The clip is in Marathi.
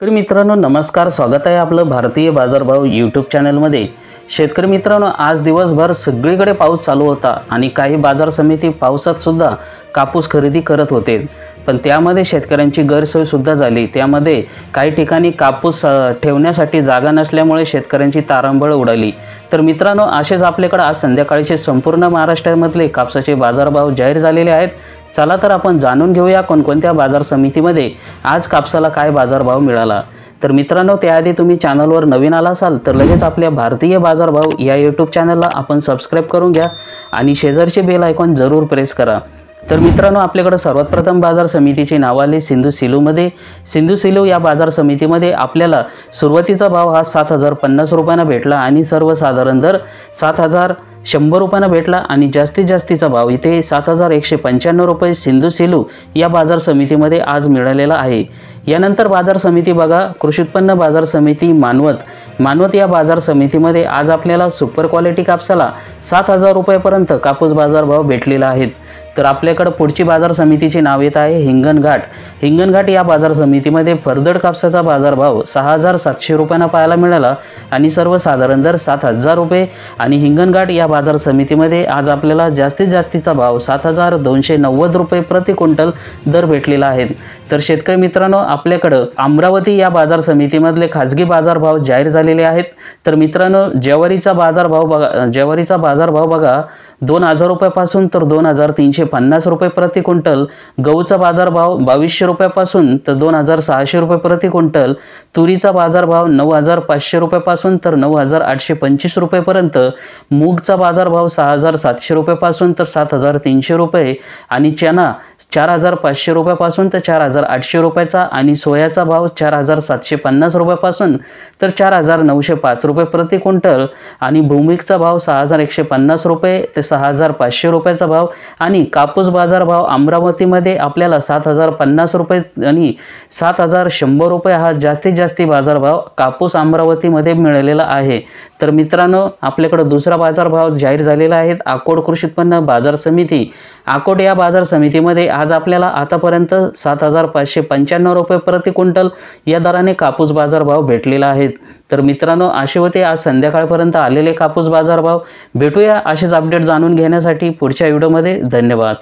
तर मित्रांनो नमस्कार स्वागत आहे आपलं भारतीय बाजारभाव यूट्यूब चॅनलमध्ये शेतकरी मित्रांनो आज दिवसभर सगळीकडे पाऊस चालू होता आणि काही बाजार समिती पावसात सुद्धा कापूस खरेदी करत होते पण त्यामध्ये शेतकऱ्यांची गैरसोयसुद्धा झाली त्यामध्ये काही ठिकाणी कापूस ठेवण्यासाठी जागा नसल्यामुळे शेतकऱ्यांची तारांबळ उडाली तर मित्रांनो असेच आपल्याकडे आज संध्याकाळचे संपूर्ण महाराष्ट्रामधले कापसाचे बाजारभाव जाहीर झालेले आहेत चला तर आपण जाणून घेऊया कोणकोणत्या बाजार समितीमध्ये आज कापसाला काय बाजारभाव मिळाला तर मित्रांनो त्याआधी तुम्ही चॅनलवर नवीन आला असाल तर लगेच आपल्या भारतीय बाजारभाव या यूट्यूब चॅनलला आपण सबस्क्राईब करून घ्या आणि शेजारचे बेल आयकॉन जरूर प्रेस करा तर मित्रांनो आपल्याकडे सर्वात प्रथम बाजार समितीची नाव आली सिंधू सिलूमध्ये सिंधू सिलू या बाजार समितीमध्ये आपल्याला सुरुवातीचा भाव हा सात हजार पन्नास रुपयांना भेटला आणि सर्वसाधारण दर सात हजार शंभर रुपयांना भेटला आणि जास्तीत जास्तीचा भाव इथे सात हजार एकशे पंच्याण्णव रुपये सिंधू सेलू या बाजार समितीमध्ये आज मिळालेला आहे यानंतर बाजार समिती बघा कृषी उत्पन्न बाजार समिती मानवत मानवत या बाजार समितीमध्ये आज आपल्याला सुपर क्वालिटी कापसाला सात हजार रुपयापर्यंत कापूस बाजारभाव भेटलेला आहेत तर आपल्याकडं पुढची बाजार समितीची नाव येत आहे हिंगणघाट हिंगणघाट या बाजार समितीमध्ये फरदड कापसाचा बाजारभाव सहा हजार सातशे रुपयांना पाहायला मिळाला आणि सर्वसाधारण दर सात हजार रुपये आणि हिंगणघाट या बाजार समितीमध्ये आज आपल्याला जास्तीत जास्तीचा भाव सात हजार दोनशे नव्वद रुपये प्रति क्विंटल दर भेटलेला आहे तर शेतकरी मित्रांनो आपल्याकडं अमरावती या बाजार समितीमधले खाजगी बाजारभाव जाहीर झालेले आहेत तर मित्रांनो ज्वारीचा बाजारभाव बघा ज्वारीचा बाजारभाव बघा दोन हजार रुपयापासून तर दोन हजार तीनशे पन्नास रुपये प्रति क्विंटल गहूचा बाजारभाव बावीसशे रुपयापासून तर दोन हजार सहाशे रुपये प्रति क्विंटल तुरीचा बाजारभाव नऊ हजार पाचशे रुपयापासून तर नऊ हजार आठशे पंचवीस रुपयेपर्यंत मूगचा बाजारभाव सहा हजार सातशे रुपयापासून तर सात हजार तीनशे रुपये आणि चना चार हजार पाचशे रुपयापासून तर चार हजार आठशे रुपयाचा आणि सोयाचा भाव चार हजार सातशे पन्नास रुपयापासून तर चार हजार नऊशे पाच रुपये प्रति क्विंटल आणि भूमिकचा भाव सहा हजार एकशे पन्नास रुपये ते सहा हजार पाचशे रुपयाचा भाव आणि कापूस बाजारभाव अमरावतीमध्ये आपल्याला सात हजार पन्नास रुपये आणि सात हजार शंभर रुपये हा जास्तीत जास्त बाजारभाव कापूस अमरावतीमध्ये मिळालेला आहे तर मित्रांनो आपल्याकडं दुसरा बाजारभाव जाहीर झालेला आहे आकोड कृषी उत्पन्न बाजार समिती आकोट या बाजार समितीमध्ये आज आपल्याला आतापर्यंत सात हजार पाचशे पंच्याण्णव रुपये प्रति क्विंटल या दराने कापूस बाजारभाव भेटलेला आहे तर मित्रांनो असे होते आज संध्याकाळपर्यंत आलेले कापूस बाजारभाव भेटूया असेच अपडेट जाणून घेण्यासाठी पुढच्या व्हिडिओमध्ये धन्यवाद